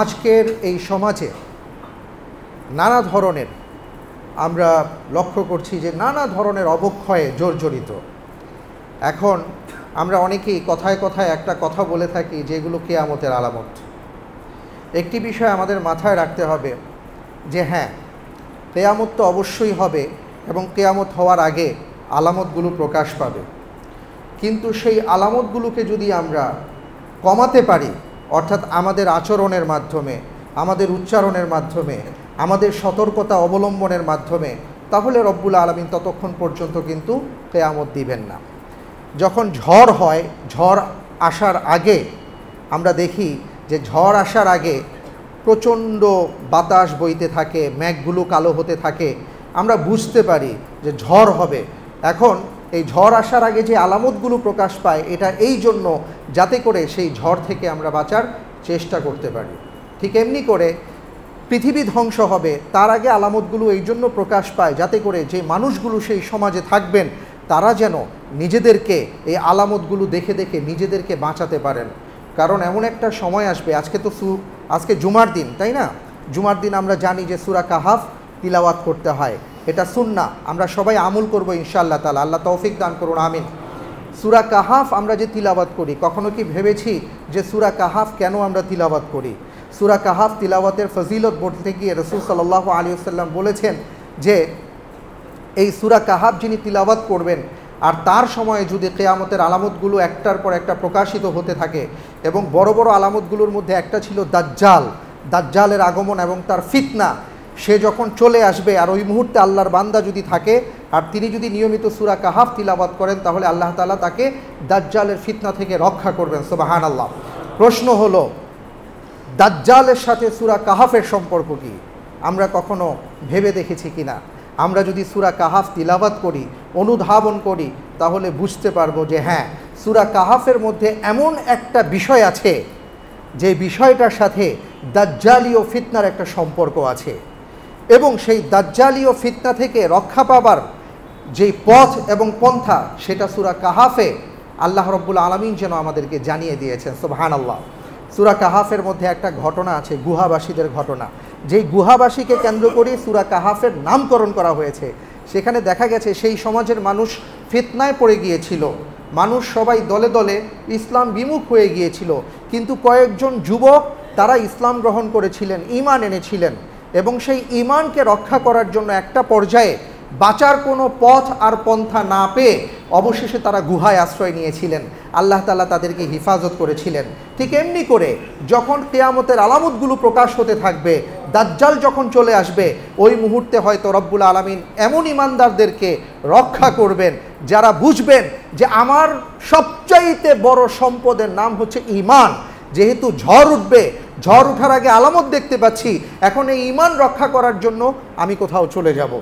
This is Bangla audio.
আজকের এই সমাজে নানা ধরনের আমরা লক্ষ্য করছি যে নানা ধরনের অবক্ষয়ে জর্জরিত এখন আমরা অনেকেই কথায় কথায় একটা কথা বলে থাকি যেগুলো কেয়ামতের আলামত একটি বিষয় আমাদের মাথায় রাখতে হবে যে হ্যাঁ কেয়ামত তো অবশ্যই হবে এবং কেয়ামত হওয়ার আগে আলামতগুলো প্রকাশ পাবে কিন্তু সেই আলামতগুলোকে যদি আমরা কমাতে পারি অর্থাৎ আমাদের আচরণের মাধ্যমে আমাদের উচ্চারণের মাধ্যমে আমাদের সতর্কতা অবলম্বনের মাধ্যমে তাহলে রব্বুল আলমিন ততক্ষণ পর্যন্ত কিন্তু কেয়ামত দিবেন না যখন ঝড় হয় ঝড় আসার আগে আমরা দেখি যে ঝড় আসার আগে প্রচণ্ড বাতাস বইতে থাকে ম্যাঘগুলো কালো হতে থাকে আমরা বুঝতে পারি যে ঝড় হবে এখন এই ঝড় আসার আগে যে আলামতগুলো প্রকাশ পায় এটা এই জন্য যাতে করে সেই ঝড় থেকে আমরা বাঁচার চেষ্টা করতে পারি ঠিক এমনি করে পৃথিবী ধ্বংস হবে তার আগে আলামতগুলো এই জন্য প্রকাশ পায় যাতে করে যে মানুষগুলো সেই সমাজে থাকবেন তারা যেন নিজেদেরকে এই আলামতগুলো দেখে দেখে নিজেদেরকে বাঁচাতে পারেন কারণ এমন একটা সময় আসবে আজকে তো সু আজকে জুমার দিন তাই না জুমার দিন আমরা জানি যে সুরা কাহাফ তিলাওয়াত করতে হয় এটা সুন্না আমরা সবাই আমুল করবো ইনশাআল্লাহ তালা আল্লাহ তৌফিক দান করুন আমিন সুরা কাহাফ আমরা যে তিলাবাত করি কখনো কি ভেবেছি যে সুরা কাহাফ কেন আমরা তিলাবাত করি সুরা কাহাফ তিলাওয়াতের ফজিলত বলতে গিয়ে রসুল সাল্লাহ আসাল্লাম বলেছেন যে এই সুরা কাহাফ যিনি তিলাবাত করবেন আর তার সময়ে যদি কেয়ামতের আলামতগুলো একটার পর একটা প্রকাশিত হতে থাকে এবং বড় বড় আলামতগুলোর মধ্যে একটা ছিল দাজ্জাল দাজ্জালের আগমন এবং তার ফিতনা সে যখন চলে আসবে আর ওই মুহূর্তে আল্লাহর বান্দা যদি থাকে আর তিনি যদি নিয়মিত সুরা কাহাফ তিলাবাত করেন তাহলে আল্লাহ তালা তাকে দাজ্জালের ফিতনা থেকে রক্ষা করবেন সোবাহান আল্লাহ প্রশ্ন হলো দাজ্জালের সাথে সুরা কাহাফের সম্পর্ক কি আমরা কখনো ভেবে দেখেছি কি না আমরা যদি সুরা কাহাফ তিলাবাত করি অনুধাবন করি তাহলে বুঝতে পারবো যে হ্যাঁ সুরা কাহাফের মধ্যে এমন একটা বিষয় আছে যে বিষয়টার সাথে দাজ্জালি ও ফিতনার একটা সম্পর্ক আছে এবং সেই দাজ্জালীয় ফিতনা থেকে রক্ষা পাবার যেই পথ এবং পন্থা সেটা সুরা কাহাফে আল্লাহ রব্বুল আলমিন যেন আমাদেরকে জানিয়ে দিয়েছেন সোহান আল্লাহ সুরা কাহাফের মধ্যে একটা ঘটনা আছে গুহাবাসীদের ঘটনা যেই গুহাবাসীকে কেন্দ্র করে সুরা কাহাফের নামকরণ করা হয়েছে সেখানে দেখা গেছে সেই সমাজের মানুষ ফিতনায় পড়ে গিয়েছিল মানুষ সবাই দলে দলে ইসলাম বিমুখ হয়ে গিয়েছিল কিন্তু কয়েকজন যুবক তারা ইসলাম গ্রহণ করেছিলেন ইমান এনেছিলেন এবং সেই ইমানকে রক্ষা করার জন্য একটা পর্যায়ে বাঁচার কোনো পথ আর পন্থা না পেয়ে অবশেষে তারা গুহায় আশ্রয় নিয়েছিলেন আল্লাহ তালা তাদেরকে হেফাজত করেছিলেন ঠিক এমনি করে যখন কেয়ামতের আলামতগুলো প্রকাশ হতে থাকবে দাজ্জাল যখন চলে আসবে ওই মুহূর্তে হয়তো রব্বুল আলমিন এমন ইমানদারদেরকে রক্ষা করবেন যারা বুঝবেন যে আমার সবচাইতে বড় সম্পদের নাম হচ্ছে ইমান যেহেতু ঝড় উঠবে ঝড় ওঠার আগে আলামত দেখতে পাচ্ছি এখন এই ইমান রক্ষা করার জন্য আমি কোথাও চলে যাব